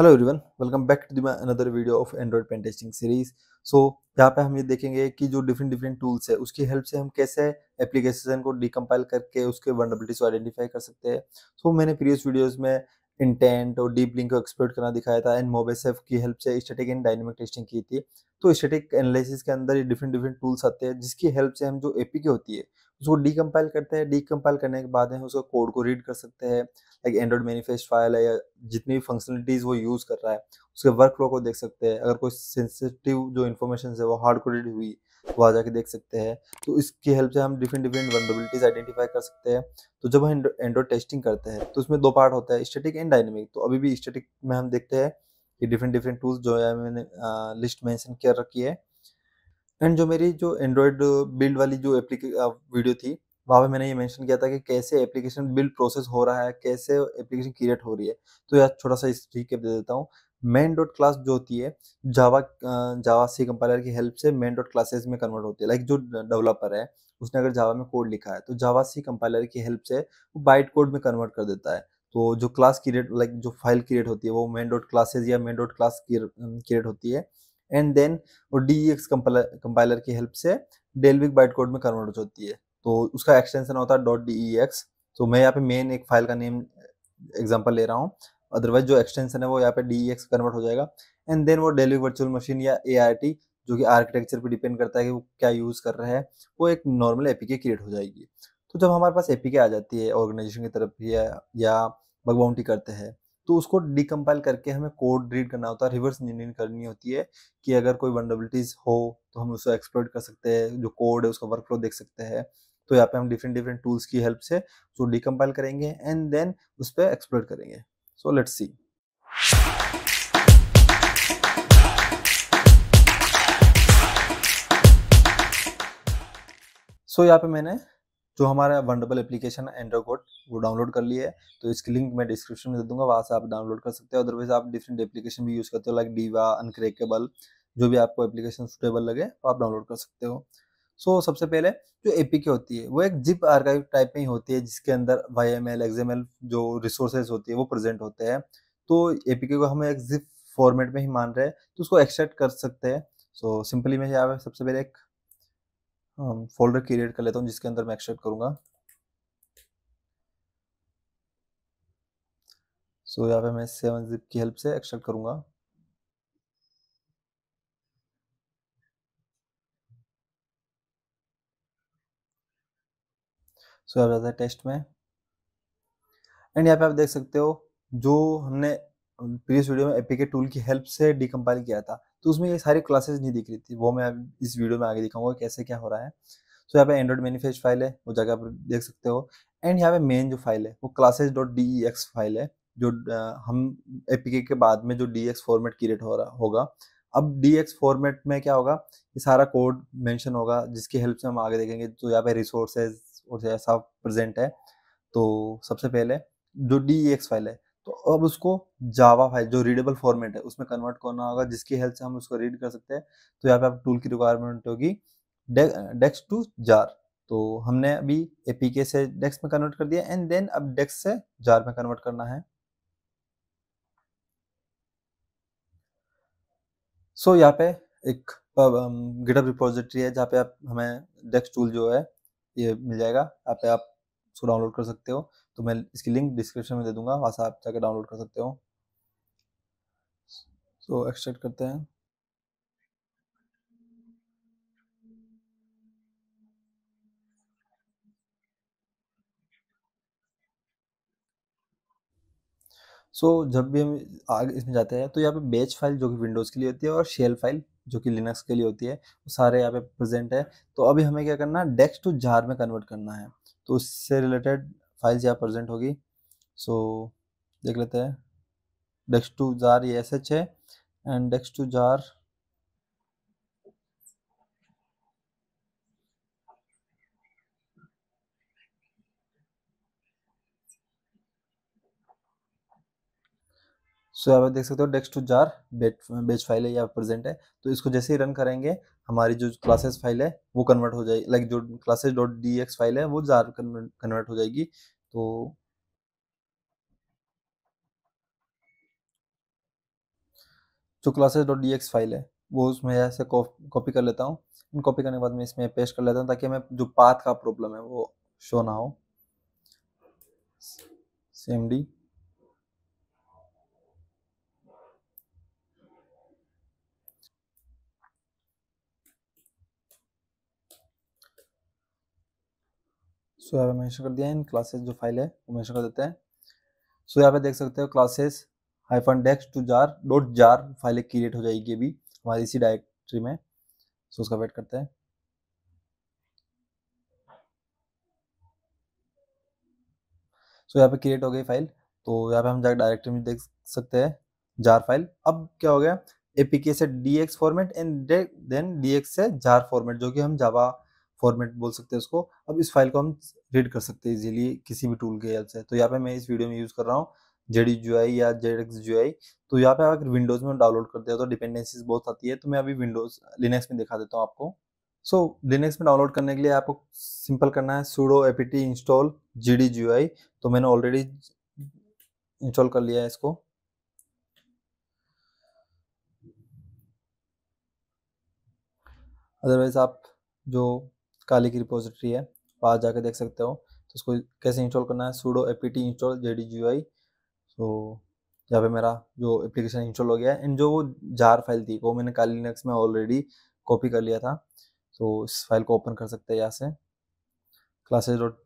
hello everyone welcome back to the another video of Android pen testing series so यहाँ पे हम ये देखेंगे कि जो डिफरेंट डिफरेंट टूल्स है उसकी हेल्प से हम कैसे एप्लीकेशन को डिकम्पाइल करके उसके वनडेबिलिटीज को आइडेंटिफाई कर सकते हैं सो so, मैंने प्रीवियस वीडियोस में इंटेंट और डीप लिंक को एक्सप्लोर करना दिखाया था एंड मोबेसेफ की हेल्प से स्टेटिक एंड डायनेमिक टेस्टिंग की थी तो स्टेटिक एनालिसिस के अंदर ये डिफरेंट डिफरेंट टूल्स आते हैं जिसकी हेल्प से हम जो के होती है उसको डीकम्पाइल करते हैं डीकम्पाइल करने के बाद हम उसका कोड को रीड कर सकते हैं लाइक एंड्रॉइड मैनिफेस्ट फाइल है या जितनी भी फंक्शनलिटीज़ वो यूज़ कर रहा है उसके वर्क फ्लो को देख सकते हैं अगर कोई सेंसिटिव जो इन्फॉर्मेशन है वो हार्ड कोडेड हुई वहाँ जाके देख सकते हैं तो इसकी हेल्प से हम डिफरेंट डिफरेंट वनरेबिलिटीज आइडेंटिफाई कर सकते हैं तो जब हम एंड्रॉइड टेस्टिंग करते हैं तो उसमें दो पार्ट होता है स्टेटिक एंड डायनेमिक तो अभी भी स्टेटिक में हम देखते हैं कि डिफरेंट डिफरेंट टूल्स जो है मैंने लिस्ट मैंशन कर रखी है एंड जो मेरी जो एंड्रॉयड बिल्ड वाली जो एप्लीके वीडियो थी वहाँ पे मैंने ये मेंशन किया था कि कैसे एप्लीकेशन बिल्ड प्रोसेस हो रहा है कैसे एप्लीकेशन क्रिएट हो रही है तो यार छोटा सा इस रिकेप दे देता हूँ मेन डॉट क्लास जो होती है जावा जावा सी कंपाइलर की हेल्प से मेन डॉट क्लासेज में कन्वर्ट होती है लाइक जो डेवलपर है उसने अगर जावा में कोड लिखा है तो जावा सी कंपाइलर की हेल्प से वो बाइट कोड में कन्वर्ट कर देता है तो जो क्लास क्रिएट लाइक जो फाइल क्रिएट होती है वो मेन डॉट क्लासेज या मेन डॉट क्लास क्रिएट होती है एंड देन वो डी एक्स कंपाइलर की हेल्प से डेलविक बाइट कोड में कन्वर्ट हो जाती है तो उसका एक्सटेंशन होता है डॉट डी एक्स तो मैं यहाँ पे मेन एक फाइल का नेम एग्जाम्पल ले रहा हूँ अदरवाइज जो एक्सटेंशन है वो यहाँ पे डी एक्स कन्वर्ट हो जाएगा एंड देन वो डेली वर्चुअल मशीन या ए जो कि आर्किटेक्चर पे डिपेंड करता है कि वो क्या यूज़ कर रहा है वो एक नॉर्मल एपीके क्रिएट हो जाएगी तो जब हमारे पास एपीके आ जाती है ऑर्गेनाइजेशन की तरफ या या बग बाउंटी करते हैं तो उसको डिकम्पाइल करके हमें कोड रीड करना होता है रिवर्स इंजीनियरिंग करनी होती है कि अगर कोई वनडबिलिटीज हो तो हम उसको एक्सप्लोर कर सकते हैं जो कोड है उसका वर्क फ्लो देख सकते हैं तो यहाँ पे हम डिफरेंट डिफरेंट टूल्स की हेल्प से उसको डिकम्पाइल करेंगे एंड देन उस पर एक्सप्लोर करेंगे सो लेट्स सी सो यहाँ पे मैंने जो हमारा वंडरबल एप्लीकेशन है एंड्रोकोड वो डाउनलोड कर लिया है तो इसकी लिंक मैं डिस्क्रिप्शन में दे दूंगा वहाँ से आप डाउनलोड कर सकते हैं अदरवाइज आप डिफरेंट एप्लीकेशन भी यूज़ करते हो लाइक डीवा अनक्रेकेबल जो भी आपको एप्लीकेशन सुटेबल लगे वो तो आप डाउनलोड कर सकते हो सो so, सबसे पहले जो ए होती है वो एक जिप आर्काइव टाइप में ही होती है जिसके अंदर Y M L X M L जो रिसोर्सेज होती है वो प्रेजेंट होते हैं तो ए को हम एक जिप फॉर्मेट में ही मान रहे हैं तो उसको एक्सट्रैक्ट कर सकते हैं सो so, सिंपली मैं यहाँ सबसे पहले एक फोल्डर क्रिएट कर लेता हूँ जिसके अंदर मैं एक्सट्रैक्ट करूँगा सो so, यहाँ पे मैं सेवन जिप की हेल्प से एक्सट्रैक्ट करूँगा इसको आप जाता है टेस्ट में एंड यहाँ पे आप देख सकते हो जो हमने प्रीवियस वीडियो में एपीके टूल की हेल्प से डिकम्पाइल किया था तो उसमें ये सारी क्लासेस नहीं दिख रही थी वो मैं इस वीडियो में आगे दिखाऊंगा कैसे क्या हो रहा है सो यहाँ पे एंड्रॉइड मैनिफेस्ट फाइल है वो जगह पर देख सकते हो एंड यहाँ पे मेन जो फाइल है वो classes dot D X file है जो हम एपीके के बाद में जो डी एक्स फॉर्मेट क्रिएट हो रहा होगा अब डी एक्स फॉर्मेट में क्या होगा ये सारा कोड मेंशन होगा जिसकी हेल्प से हम आगे देखेंगे तो यहाँ पे रिसोर्सेज और जैसा प्रेजेंट है तो सबसे पहले जो डी एक्स फाइल है तो अब उसको जावा फाइल जो रीडेबल फॉर्मेट है उसमें कन्वर्ट करना होगा जिसकी हेल्प से हम उसको रीड कर सकते हैं तो यहाँ पे आप टूल की रिक्वायरमेंट होगी डेक्स टू जार तो हमने अभी एपीके से डेक्स में कन्वर्ट कर दिया एंड देन अब डेक्स से जार में कन्वर्ट करना है सो so, यहाँ पे एक गिटअप रिपोजिटरी है जहाँ पे आप हमें डेक्स टूल जो है ये मिल जाएगा ऐप आप उसको डाउनलोड कर सकते हो तो मैं इसकी लिंक डिस्क्रिप्शन में दे दूंगा वहाँ से आप जाकर डाउनलोड कर सकते हो सो so, एक्सट्रैक्ट करते हैं सो so, जब भी हम आगे इसमें जाते हैं तो यहाँ पे बेच फाइल जो कि विंडोज़ के लिए होती है और शेल फाइल जो कि लिनक्स के लिए होती है वो सारे यहाँ पे प्रेजेंट है तो अभी हमें क्या करना है डेक्स टू जार में कन्वर्ट करना है तो उससे रिलेटेड फाइल्स यहाँ प्रेजेंट होगी सो so, देख लेते हैं डेक्स टू जार ये एस एच है and dex to jar so यहाँ पर देख सकते हो डेस्क टू जार बेच फाइल है यहाँ प्रेजेंट है तो इसको जैसे ही रन करेंगे हमारी जो क्लासेस फाइल है वो कन्वर्ट हो जाएगी लाइक जो classes dot D X file है वो जार कन्वर्ट हो जाएगी तो जो classes dot D X file है वो उसमें ऐसे कॉपी कर लेता हूँ कॉपी करने के बाद मैं इसमें पेस्ट कर लेता हूँ ताकि हमें जो पाथ का प्रॉब्लम है वो शो ना हो सेम डी सो यहाँ पे मैंशन कर दिया इन क्लासेस जो फाइल है वो मैंशन कर देते हैं सो यहाँ पे देख सकते हो क्लासेस हाईफन डेस्क टू जार डॉट जार फाइलें क्रिएट हो जाएगी अभी हमारी इसी डायरेक्टरी में सो उसका वेट करते हैं सो यहाँ पे क्रिएट हो गई फाइल तो यहाँ पे हम जाकर डायरेक्टरी में देख सकते हैं जार फाइल अब क्या हो गया एपीके से DX format and then DX से जार फॉर्मेट जो कि हम जावा फॉर्मेट बोल सकते हैं उसको अब इस फाइल को हम रीड कर सकते हैं इजीली किसी भी टूल के हेल्प से तो यहाँ पे मैं इस वीडियो में यूज़ कर रहा हूँ जेडी आई या जेड एक्स आई तो यहाँ पे आप अगर विंडोज़ में डाउनलोड करते हो तो डिपेंडेंसीज बहुत आती है तो मैं अभी विंडोज़ लिनक्स में दिखा देता हूँ आपको सो so, लिनक्स में डाउनलोड करने के लिए आपको सिंपल करना है sudo A install G D तो मैंने ऑलरेडी इंस्टॉल कर लिया है इसको अदरवाइज आप जो काली की रिपोजिटरी है पास जाके देख सकते हो तो उसको कैसे इंस्टॉल करना है sudo A P T install J D G I तो यहाँ पे मेरा जो एप्लीकेशन इंस्टॉल हो गया है एंड जो वो जार फाइल थी वो मैंने काली लिनक्स में ऑलरेडी कॉपी कर लिया था तो इस फाइल को ओपन कर सकते हैं यहाँ से क्लासेज डॉट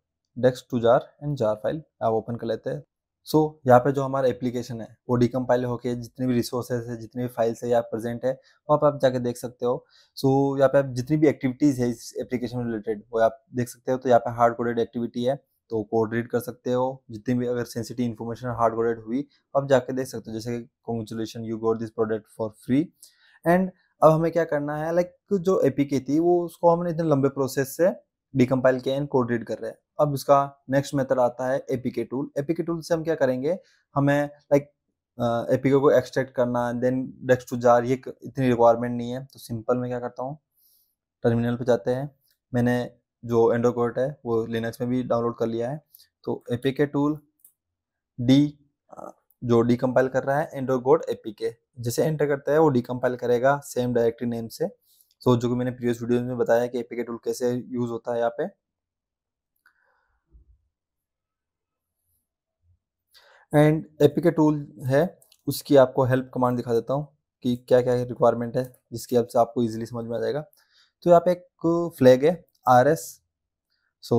डेस्क to jar and jar file आप ओपन कर लेते हैं सो so, यहाँ पे जो हमारा एप्लीकेशन है वो डिकम्पाइल होके जितने भी रिसोर्सेज है जितने भी फाइल्स है यहाँ प्रेजेंट है वहाँ पे आप जाके देख सकते हो सो so, यहाँ पे आप जितनी भी एक्टिविटीज़ है इस एप्लीकेशन रिलेटेड वो आप देख सकते हो तो यहाँ पे हार्ड कोडेड एक्टिविटी है तो कोड रीड कर सकते हो जितनी भी अगर सेंसिटिव इन्फॉर्मेशन हार्ड कोडेड हुई आप जाके देख सकते हो जैसे कि congratulation you got this product for free and अब हमें क्या करना है लाइक like, जो एपी थी वो उसको हमने इतने लंबे प्रोसेस से डिकम्पाइल किया एंड कोड रीड कर रहे हैं अब इसका नेक्स्ट मेथड आता है एपीके टूल एपीके टूल से हम क्या करेंगे हमें लाइक एपीके को एक्सट्रैक्ट करना देन डेक्स टू जार ये इतनी रिक्वायरमेंट नहीं है तो सिंपल मैं क्या करता हूँ टर्मिनल पे जाते हैं मैंने जो एंड्रोकोट है वो लिनक्स में भी डाउनलोड कर लिया है तो एपीके टूल डी जो डी कम्पाइल कर रहा है एंड्रोकोट एपीके जैसे एंटर करता है वो डी कम्पाइल करेगा सेम डायरेक्टरी नेम से सो तो जो कि मैंने प्रीवियस वीडियो में बताया कि एपीके टूल कैसे यूज़ होता है यहाँ पे एंड एपी के टूल है उसकी आपको हेल्प कमांड दिखा देता हूँ कि क्या क्या रिक्वायरमेंट है जिसकी हेल्प से आपको इजीली समझ में आ जाएगा तो यहाँ पे एक फ्लैग है R S so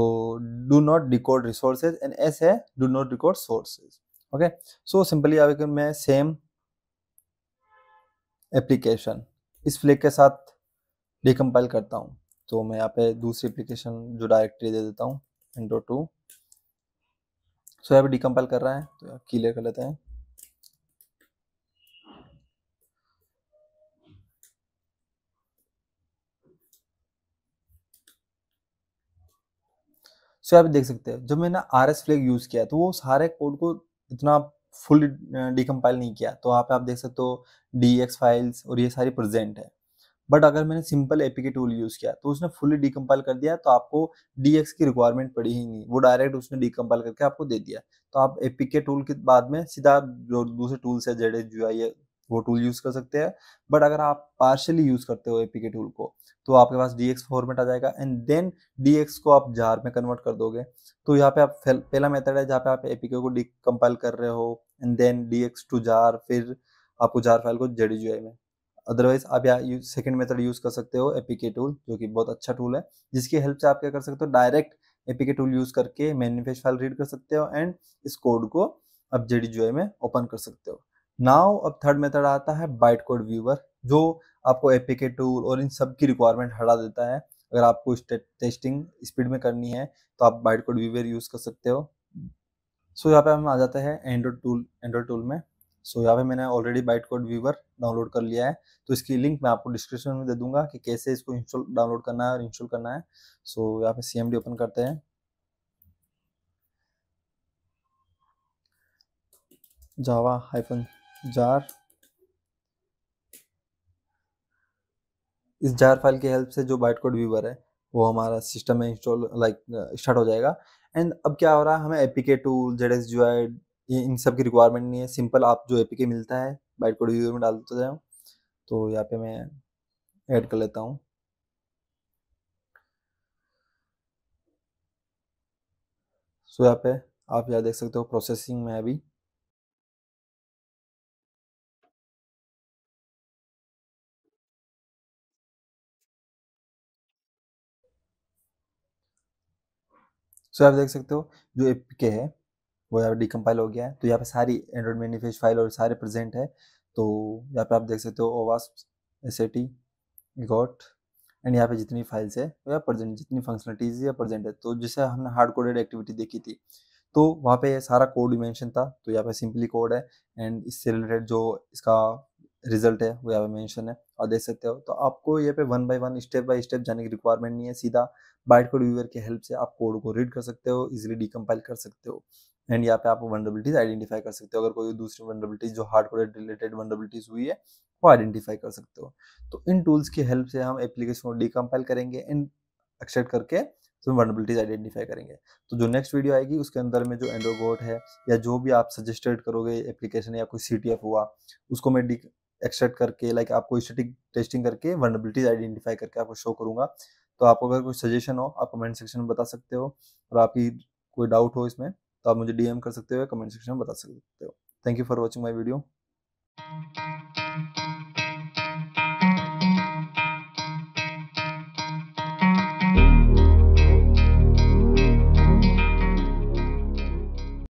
do not decode resources and S है do not record sources okay so simply आप मैं सेम एप्लीकेशन इस फ्लैग के साथ डिकम्पाइल करता हूँ तो मैं यहाँ पे दूसरी एप्लीकेशन जो डायरेक्टरी दे देता हूँ विंडो टू सो यहाँ पर डिकम्पाइल कर रहा है तो क्लियर कर लेते हैं सो आप देख सकते हैं जब मैंने आर एस फ्लैग यूज़ किया तो वो सारे कोड को इतना फुल डिकम्पाइल नहीं किया तो वहाँ पे आप देख सकते हो डी एक्स फाइल्स और ये सारी प्रेजेंट है बट अगर मैंने सिंपल के टूल यूज़ किया तो उसने फुली डिकम्पाइल कर दिया तो आपको डी की रिक्वायरमेंट पड़ी ही नहीं वो डायरेक्ट उसने डिकम्पाइल करके आपको दे दिया तो आप के टूल के बाद में सीधा जो दूसरे टूल्स है जेड एच वो टूल यूज़ कर सकते हैं बट अगर आप पार्शली यूज़ करते हो के टूल को तो आपके पास डी फॉर्मेट आ जाएगा एंड देन डी को आप जार में कन्वर्ट कर दोगे तो यहाँ पे आप पहला मेथड है जहाँ पे आप एपीके को डी कर रहे हो and then D to jar फिर आपको जार फाइल को जेडी में अदरवाइज आप यहाँ सेकेंड मेथड यूज कर सकते हो एपीके टूल जो कि बहुत अच्छा टूल है जिसकी हेल्प से आप क्या कर सकते हो डायरेक्ट एपीके टूल यूज करके मैनिफेस्ट फाइल रीड कर सकते हो एंड इस कोड को आप जेडी में ओपन कर सकते हो नाउ अब थर्ड मेथड आता है बाइट कोड व्यूवर जो आपको एपीके टूल और इन सब की रिक्वायरमेंट हटा देता है अगर आपको टेस्टिंग स्पीड में करनी है तो आप बाइट कोड व्यूवर यूज कर सकते हो सो so, यहाँ पे हम आ जाते हैं एंड्रॉइड टूल एंड्रॉइड टूल में सो यहाँ पे मैंने already byte code viewer download कर लिया है तो इसकी लिंक मैं आपको डिस्क्रिप्शन में दे दूंगा कि कैसे इसको इंस्टॉल डाउनलोड करना है और इंस्टॉल करना है सो so, यहाँ पे सी ओपन करते हैं जावा हाइफन जार इस जार फाइल की हेल्प से जो बाइट कोड व्यूवर है वो हमारा सिस्टम में इंस्टॉल लाइक स्टार्ट हो जाएगा एंड अब क्या हो रहा है हमें एपीके टूल जेड एस ये इन सब की रिक्वायरमेंट नहीं है सिंपल आप जो ए मिलता है बाइट कोड व्यूअर में डाल देते तो यहाँ पे मैं ऐड कर लेता हूँ सो यहाँ पे आप यहाँ देख सकते हो प्रोसेसिंग में अभी सो so, आप देख सकते हो जो एपीके है वो यहाँ पर डिकम्पाइल हो गया है तो यहाँ पे सारी एंड्रॉइड मैनिफेस्ट फाइल और सारे प्रेजेंट है तो यहाँ पे आप देख सकते हो ओवास S A T got and यहाँ पे जितनी फाइल्स है तो यहाँ प्रेजेंट जितनी फंक्शनलिटीज या प्रेजेंट है तो जिसे हमने हार्ड कोडेड एक्टिविटी देखी थी तो वहाँ पे सारा कोड भी मेंशन था तो यहाँ पे सिंपली कोड है एंड इससे रिलेटेड जो इसका रिजल्ट है वो यहाँ पे मेंशन है और देख सकते हो तो आपको यहाँ पे one by one step by step जाने की रिक्वायरमेंट नहीं है सीधा बाइट कोड व्यूअर की हेल्प से आप कोड को रीड कर सकते हो इजिली डिकम्पाइल कर सकते हो एंड यहाँ पे आप वनरेबिलिटीज आइडेंटिफाई कर सकते हो अगर कोई दूसरी वनरेबिलिटीज जो हार्ड कोडेड रिलेटेड वनरेबिलिटीज हुई है वो आइडेंटिफाई कर सकते हो तो इन टूल्स की हेल्प से हम एप्लीकेशन को डिकम्पाइल करेंगे एंड एक्सेप्ट करके तो आइडेंटिफाई करेंगे तो जो नेक्स्ट वीडियो आएगी उसके अंदर में जो एंड्रोबोट है या जो भी आप सजेस्टेड करोगे एप्लीकेशन या कोई सी हुआ उसको मैं डी एक्सेप्ट करके लाइक आपको स्टेटिक टेस्टिंग करके वर्नेबिलिटीज आइडेंटिफाई करके आपको शो करूंगा तो आपको अगर कोई सजेशन हो आप कमेंट सेक्शन में बता सकते हो और आपकी कोई डाउट हो इसमें तो आप मुझे डीएम कर सकते हो या कमेंट सेक्शन में बता सकते हो thank you for watching my video